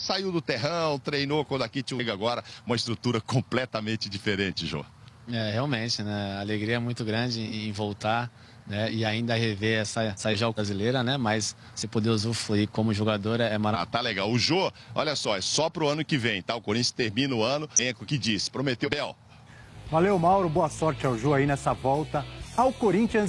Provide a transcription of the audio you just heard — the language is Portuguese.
saiu do terrão, treinou quando aqui chega agora, uma estrutura completamente diferente, João. É, realmente, né? alegria é muito grande em voltar. Né? E ainda rever essa, essa gel brasileira, né? Mas você poder usufruir como jogador é, é maravilhoso. Ah, tá legal. O Jô, olha só, é só pro ano que vem, tá? O Corinthians termina o ano. o que disse, prometeu. Bel. Valeu, Mauro. Boa sorte ao Jô aí nessa volta ao Corinthians.